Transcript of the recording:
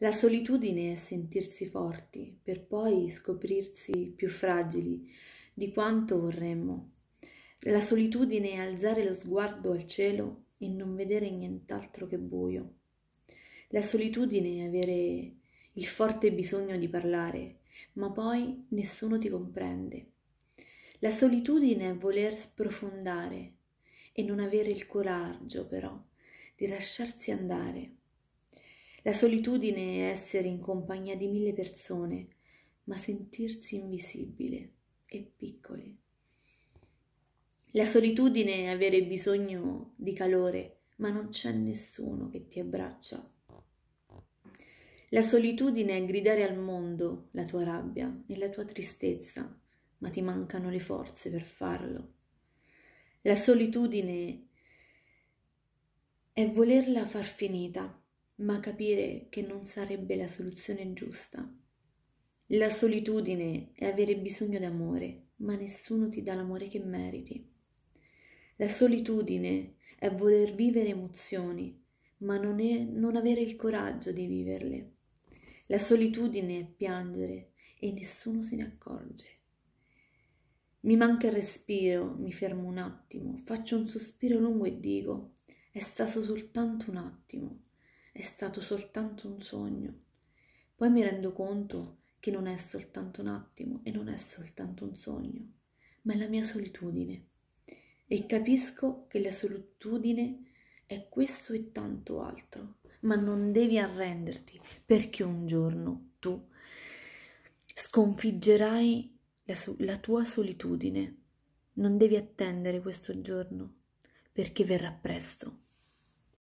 La solitudine è sentirsi forti per poi scoprirsi più fragili di quanto vorremmo. La solitudine è alzare lo sguardo al cielo e non vedere nient'altro che buio. La solitudine è avere il forte bisogno di parlare, ma poi nessuno ti comprende. La solitudine è voler sprofondare e non avere il coraggio però di lasciarsi andare. La solitudine è essere in compagnia di mille persone, ma sentirsi invisibile e piccoli. La solitudine è avere bisogno di calore, ma non c'è nessuno che ti abbraccia. La solitudine è gridare al mondo la tua rabbia e la tua tristezza, ma ti mancano le forze per farlo. La solitudine è volerla far finita ma capire che non sarebbe la soluzione giusta. La solitudine è avere bisogno d'amore, ma nessuno ti dà l'amore che meriti. La solitudine è voler vivere emozioni, ma non è non avere il coraggio di viverle. La solitudine è piangere e nessuno se ne accorge. Mi manca il respiro, mi fermo un attimo, faccio un sospiro lungo e dico, è stato soltanto un attimo è stato soltanto un sogno. Poi mi rendo conto che non è soltanto un attimo e non è soltanto un sogno, ma è la mia solitudine. E capisco che la solitudine è questo e tanto altro, ma non devi arrenderti perché un giorno tu sconfiggerai la, so- la tua solitudine. Non devi attendere questo giorno perché verrà presto.